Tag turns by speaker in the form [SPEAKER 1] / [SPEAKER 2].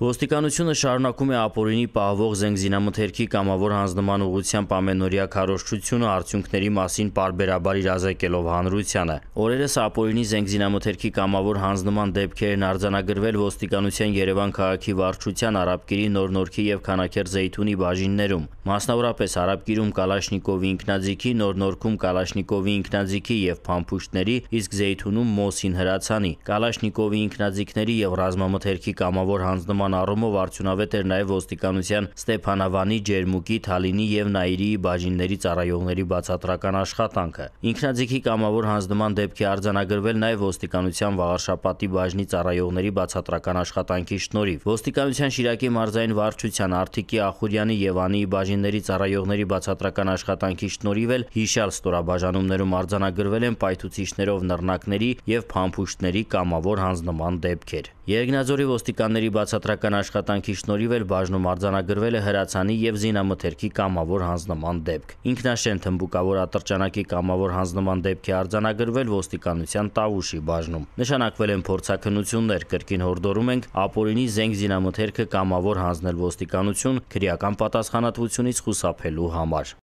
[SPEAKER 1] Ոստիկանությունը շարունակում է ապօրինի պահվող զենգզինամթերքի կամավոր հանձնման ուղղությամբ ամենօրյա քարոշչությունը արդյունքների մասին պարբերաբար իրազեկելով հանրությանը։ Օրերս ապօրինի զենգզինամթերքի կամավոր հանձնման դեպքեր են արձանագրվել ոստիկանության Երևան քաղաքի վարչության Արաբկիրի Նորնորքի եւ Քանաքեր Զեյթունի բաժիններում։ Մասնավորապես Արաբկիրում Կալաշնիկովի ինքնաձիգի, Նորնորքում Կալաշնիկովի ինքնաձիգի եւ փամփուշտների, իսկ Զեյթունում Մոսին հրացանի։ Կալաշնիկովի ինքնաձիգների եւ ռազմամթերքի կամավոր հանձնման Նման առումով արդյունավետ էր նաև ոստիկանության Ստեփանավանի, Ջերմուկի, Թալինի եւ Նաիրիի բաժինների ծառայողների բացատրական աշխատանքը։ Ինքնաձիգի կամավոր հանձնման դեպքի արձանագրվել նաև ոստիկանության Վաղարշապատի բաժնի ծառայողների բացատրական աշխատանքի շնորհիվ։ Ոստիկանության Շիրակի մարզային վարչության Արթիկի Ախուրյանի եւ Անիի բաժինների ծառայողների բացատրական աշխատանքի շնորհիվ էլ հիշյալ ստորաբաժանումներում արձանագրվել են պայթուցիչներով նռնակների եւ փամփուշտների կամավոր հանձնման դեպքեր։ Երգնաձորի ոստիկանների բացատրական հետազոտողական աշխատանքի շնորհիվ էլ բաժնում արձանագրվել է հրացանի եւ զինամթերքի կամավոր հանձնման դեպք։ Ինքնաշեն թմբուկավոր ատրճանակի կամավոր հանձնման դեպքի արձանագրվել ոստիկանության Տավուշի բաժնում։ Նշանակվել են փորձակնություններ, կրկին հորդորում ենք ապօրինի զենք զինամթերքը կամավոր հանձնել ոստիկանություն քրեական պատասխանատվությունից խուսափելու համար։